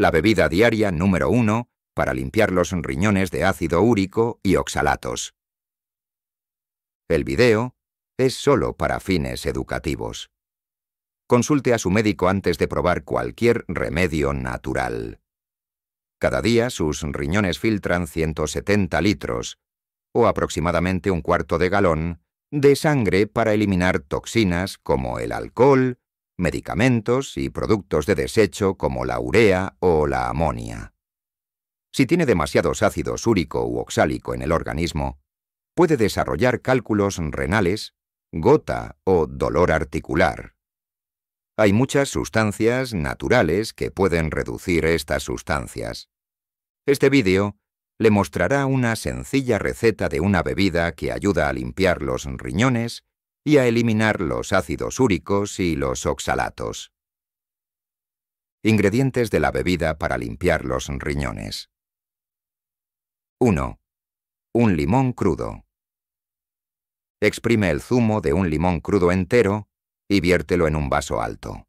la bebida diaria número 1 para limpiar los riñones de ácido úrico y oxalatos. El video es solo para fines educativos. Consulte a su médico antes de probar cualquier remedio natural. Cada día sus riñones filtran 170 litros, o aproximadamente un cuarto de galón, de sangre para eliminar toxinas como el alcohol, medicamentos y productos de desecho como la urea o la amonia. Si tiene demasiados ácidos úrico u oxálico en el organismo, puede desarrollar cálculos renales, gota o dolor articular. Hay muchas sustancias naturales que pueden reducir estas sustancias. Este vídeo le mostrará una sencilla receta de una bebida que ayuda a limpiar los riñones y a eliminar los ácidos úricos y los oxalatos. Ingredientes de la bebida para limpiar los riñones. 1. Un limón crudo. Exprime el zumo de un limón crudo entero y viértelo en un vaso alto.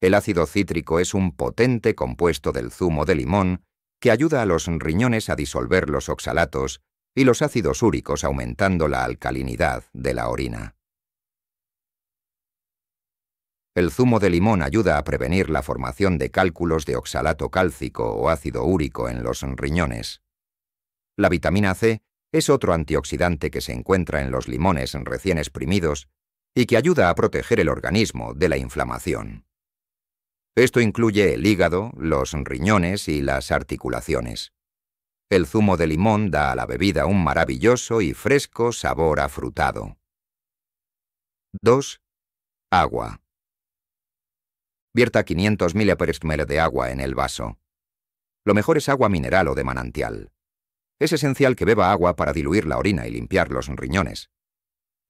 El ácido cítrico es un potente compuesto del zumo de limón que ayuda a los riñones a disolver los oxalatos y los ácidos úricos aumentando la alcalinidad de la orina. El zumo de limón ayuda a prevenir la formación de cálculos de oxalato cálcico o ácido úrico en los riñones. La vitamina C es otro antioxidante que se encuentra en los limones recién exprimidos y que ayuda a proteger el organismo de la inflamación. Esto incluye el hígado, los riñones y las articulaciones. El zumo de limón da a la bebida un maravilloso y fresco sabor afrutado. 2. Agua. Vierta 500 ml de agua en el vaso. Lo mejor es agua mineral o de manantial. Es esencial que beba agua para diluir la orina y limpiar los riñones.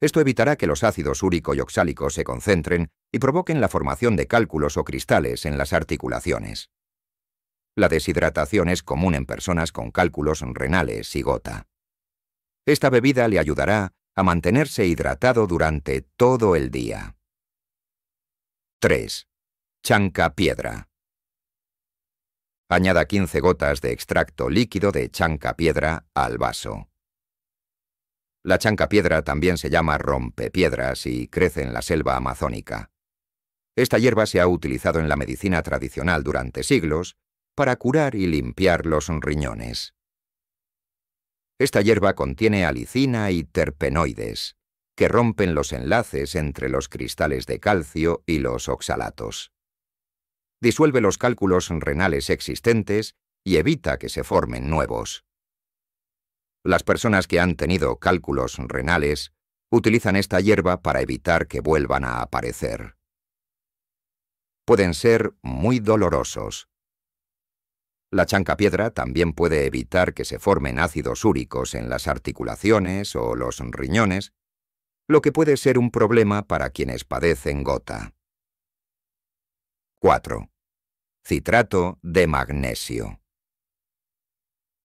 Esto evitará que los ácidos úrico y oxálico se concentren y provoquen la formación de cálculos o cristales en las articulaciones. La deshidratación es común en personas con cálculos renales y gota. Esta bebida le ayudará a mantenerse hidratado durante todo el día. 3. Chanca piedra. Añada 15 gotas de extracto líquido de chanca piedra al vaso. La chanca piedra también se llama rompepiedras y crece en la selva amazónica. Esta hierba se ha utilizado en la medicina tradicional durante siglos para curar y limpiar los riñones. Esta hierba contiene alicina y terpenoides, que rompen los enlaces entre los cristales de calcio y los oxalatos. Disuelve los cálculos renales existentes y evita que se formen nuevos. Las personas que han tenido cálculos renales utilizan esta hierba para evitar que vuelvan a aparecer. Pueden ser muy dolorosos, la chancapiedra también puede evitar que se formen ácidos úricos en las articulaciones o los riñones, lo que puede ser un problema para quienes padecen gota. 4. Citrato de magnesio.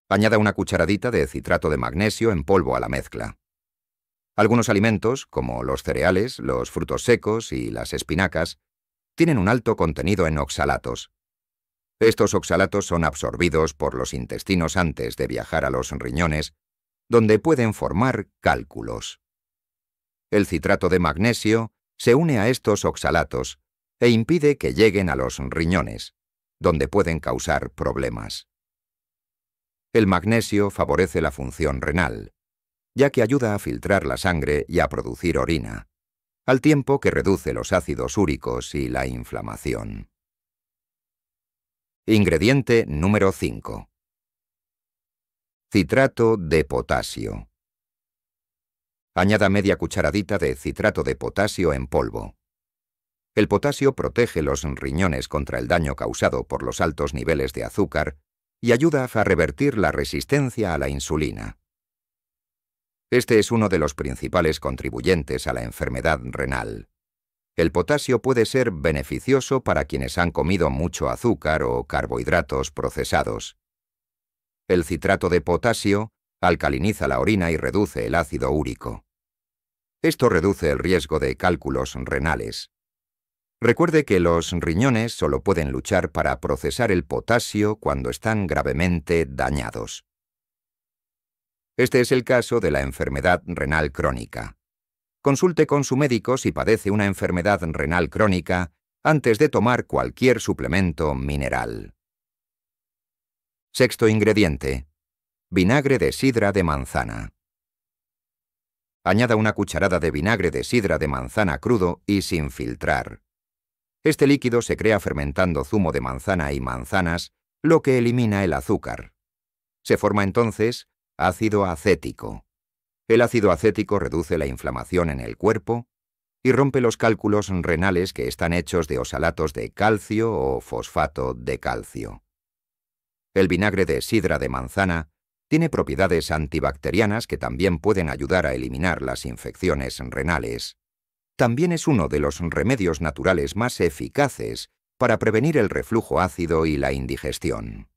Añada una cucharadita de citrato de magnesio en polvo a la mezcla. Algunos alimentos, como los cereales, los frutos secos y las espinacas, tienen un alto contenido en oxalatos, estos oxalatos son absorbidos por los intestinos antes de viajar a los riñones, donde pueden formar cálculos. El citrato de magnesio se une a estos oxalatos e impide que lleguen a los riñones, donde pueden causar problemas. El magnesio favorece la función renal, ya que ayuda a filtrar la sangre y a producir orina, al tiempo que reduce los ácidos úricos y la inflamación. Ingrediente número 5. Citrato de potasio. Añada media cucharadita de citrato de potasio en polvo. El potasio protege los riñones contra el daño causado por los altos niveles de azúcar y ayuda a revertir la resistencia a la insulina. Este es uno de los principales contribuyentes a la enfermedad renal. El potasio puede ser beneficioso para quienes han comido mucho azúcar o carbohidratos procesados. El citrato de potasio alcaliniza la orina y reduce el ácido úrico. Esto reduce el riesgo de cálculos renales. Recuerde que los riñones solo pueden luchar para procesar el potasio cuando están gravemente dañados. Este es el caso de la enfermedad renal crónica. Consulte con su médico si padece una enfermedad renal crónica antes de tomar cualquier suplemento mineral. Sexto ingrediente. Vinagre de sidra de manzana. Añada una cucharada de vinagre de sidra de manzana crudo y sin filtrar. Este líquido se crea fermentando zumo de manzana y manzanas, lo que elimina el azúcar. Se forma entonces ácido acético. El ácido acético reduce la inflamación en el cuerpo y rompe los cálculos renales que están hechos de osalatos de calcio o fosfato de calcio. El vinagre de sidra de manzana tiene propiedades antibacterianas que también pueden ayudar a eliminar las infecciones renales. También es uno de los remedios naturales más eficaces para prevenir el reflujo ácido y la indigestión.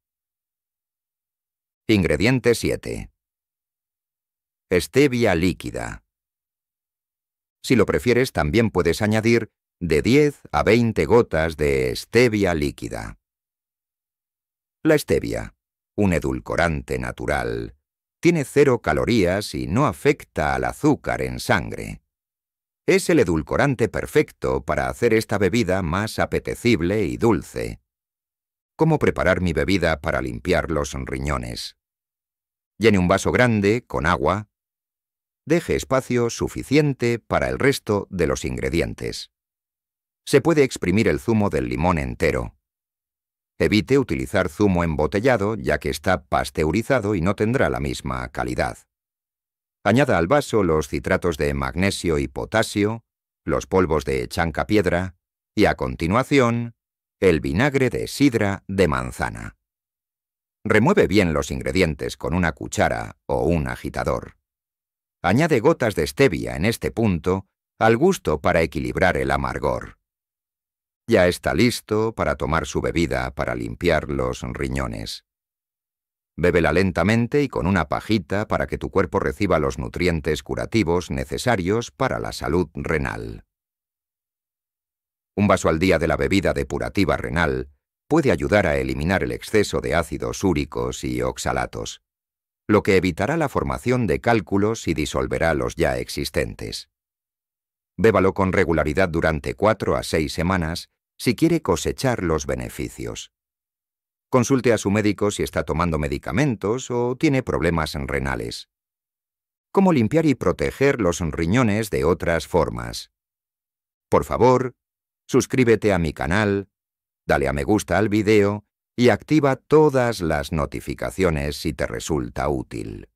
Ingrediente 7 stevia líquida. Si lo prefieres, también puedes añadir de 10 a 20 gotas de stevia líquida. La stevia, un edulcorante natural, tiene cero calorías y no afecta al azúcar en sangre. Es el edulcorante perfecto para hacer esta bebida más apetecible y dulce. ¿Cómo preparar mi bebida para limpiar los riñones? Llene un vaso grande con agua, deje espacio suficiente para el resto de los ingredientes. Se puede exprimir el zumo del limón entero. Evite utilizar zumo embotellado ya que está pasteurizado y no tendrá la misma calidad. Añada al vaso los citratos de magnesio y potasio, los polvos de chanca piedra y a continuación el vinagre de sidra de manzana. Remueve bien los ingredientes con una cuchara o un agitador. Añade gotas de stevia en este punto al gusto para equilibrar el amargor. Ya está listo para tomar su bebida para limpiar los riñones. Bébela lentamente y con una pajita para que tu cuerpo reciba los nutrientes curativos necesarios para la salud renal. Un vaso al día de la bebida depurativa renal puede ayudar a eliminar el exceso de ácidos úricos y oxalatos lo que evitará la formación de cálculos y disolverá los ya existentes. Bébalo con regularidad durante cuatro a seis semanas si quiere cosechar los beneficios. Consulte a su médico si está tomando medicamentos o tiene problemas renales. Cómo limpiar y proteger los riñones de otras formas. Por favor, suscríbete a mi canal, dale a me gusta al video y activa todas las notificaciones si te resulta útil.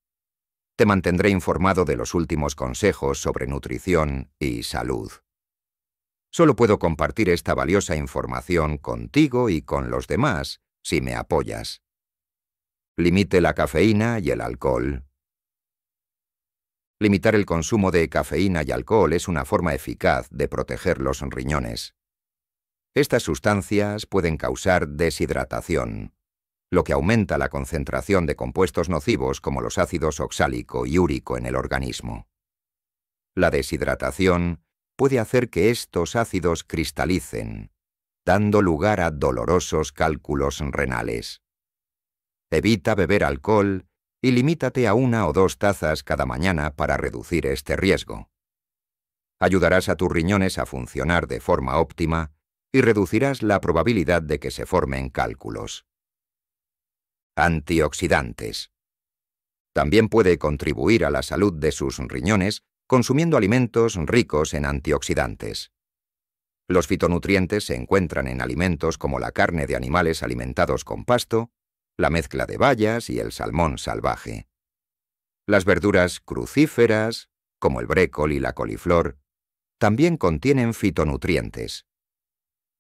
Te mantendré informado de los últimos consejos sobre nutrición y salud. Solo puedo compartir esta valiosa información contigo y con los demás si me apoyas. Limite la cafeína y el alcohol. Limitar el consumo de cafeína y alcohol es una forma eficaz de proteger los riñones. Estas sustancias pueden causar deshidratación, lo que aumenta la concentración de compuestos nocivos como los ácidos oxálico y úrico en el organismo. La deshidratación puede hacer que estos ácidos cristalicen, dando lugar a dolorosos cálculos renales. Evita beber alcohol y limítate a una o dos tazas cada mañana para reducir este riesgo. Ayudarás a tus riñones a funcionar de forma óptima y reducirás la probabilidad de que se formen cálculos. Antioxidantes. También puede contribuir a la salud de sus riñones consumiendo alimentos ricos en antioxidantes. Los fitonutrientes se encuentran en alimentos como la carne de animales alimentados con pasto, la mezcla de bayas y el salmón salvaje. Las verduras crucíferas, como el brécol y la coliflor, también contienen fitonutrientes.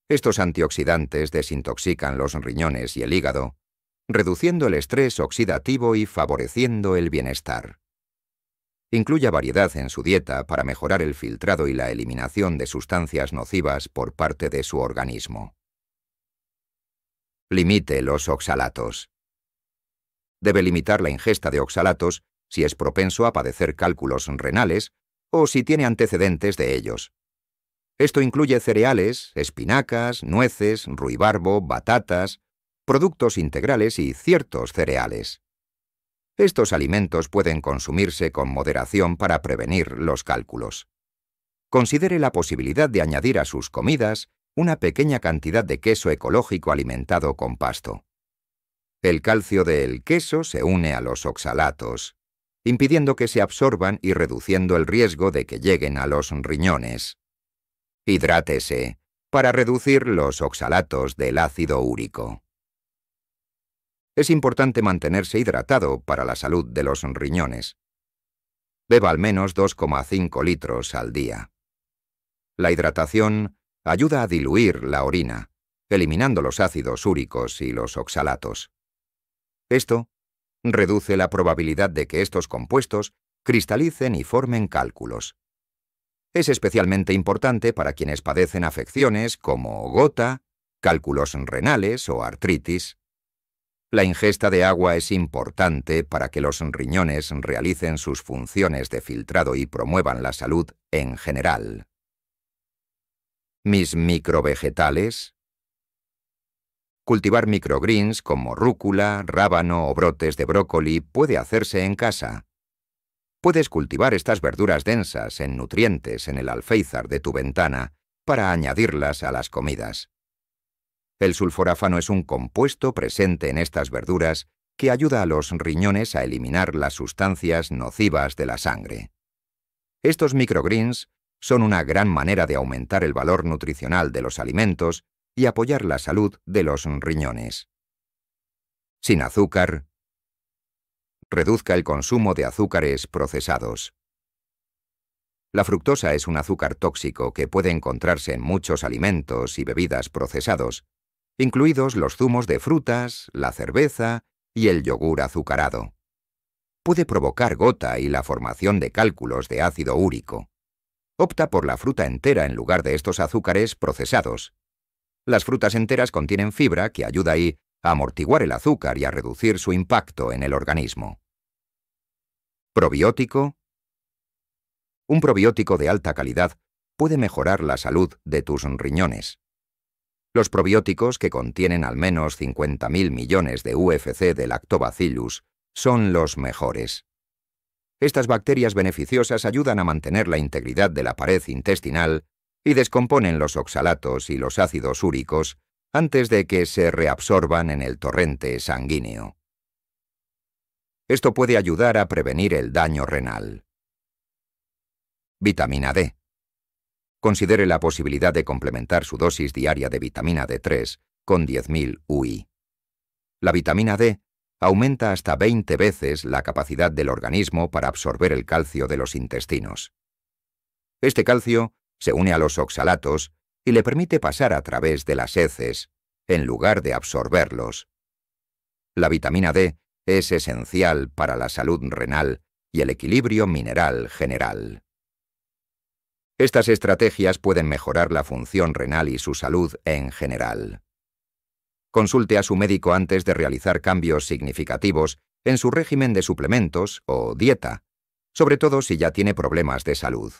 Estos antioxidantes desintoxican los riñones y el hígado, reduciendo el estrés oxidativo y favoreciendo el bienestar. Incluya variedad en su dieta para mejorar el filtrado y la eliminación de sustancias nocivas por parte de su organismo. Limite los oxalatos. Debe limitar la ingesta de oxalatos si es propenso a padecer cálculos renales o si tiene antecedentes de ellos. Esto incluye cereales, espinacas, nueces, ruibarbo, batatas, productos integrales y ciertos cereales. Estos alimentos pueden consumirse con moderación para prevenir los cálculos. Considere la posibilidad de añadir a sus comidas una pequeña cantidad de queso ecológico alimentado con pasto. El calcio del queso se une a los oxalatos, impidiendo que se absorban y reduciendo el riesgo de que lleguen a los riñones. Hidrátese para reducir los oxalatos del ácido úrico. Es importante mantenerse hidratado para la salud de los riñones. Beba al menos 2,5 litros al día. La hidratación ayuda a diluir la orina, eliminando los ácidos úricos y los oxalatos. Esto reduce la probabilidad de que estos compuestos cristalicen y formen cálculos. Es especialmente importante para quienes padecen afecciones como gota, cálculos renales o artritis. La ingesta de agua es importante para que los riñones realicen sus funciones de filtrado y promuevan la salud en general. Mis microvegetales. Cultivar microgreens como rúcula, rábano o brotes de brócoli puede hacerse en casa. Puedes cultivar estas verduras densas en nutrientes en el alféizar de tu ventana para añadirlas a las comidas. El sulforafano es un compuesto presente en estas verduras que ayuda a los riñones a eliminar las sustancias nocivas de la sangre. Estos microgreens son una gran manera de aumentar el valor nutricional de los alimentos y apoyar la salud de los riñones. Sin azúcar, reduzca el consumo de azúcares procesados. La fructosa es un azúcar tóxico que puede encontrarse en muchos alimentos y bebidas procesados, incluidos los zumos de frutas, la cerveza y el yogur azucarado. Puede provocar gota y la formación de cálculos de ácido úrico. Opta por la fruta entera en lugar de estos azúcares procesados. Las frutas enteras contienen fibra que ayuda y amortiguar el azúcar y a reducir su impacto en el organismo. Probiótico. Un probiótico de alta calidad puede mejorar la salud de tus riñones. Los probióticos que contienen al menos 50.000 millones de UFC de lactobacillus son los mejores. Estas bacterias beneficiosas ayudan a mantener la integridad de la pared intestinal y descomponen los oxalatos y los ácidos úricos antes de que se reabsorban en el torrente sanguíneo. Esto puede ayudar a prevenir el daño renal. Vitamina D. Considere la posibilidad de complementar su dosis diaria de vitamina D3 con 10.000 UI. La vitamina D aumenta hasta 20 veces la capacidad del organismo para absorber el calcio de los intestinos. Este calcio se une a los oxalatos y le permite pasar a través de las heces, en lugar de absorberlos. La vitamina D es esencial para la salud renal y el equilibrio mineral general. Estas estrategias pueden mejorar la función renal y su salud en general. Consulte a su médico antes de realizar cambios significativos en su régimen de suplementos o dieta, sobre todo si ya tiene problemas de salud.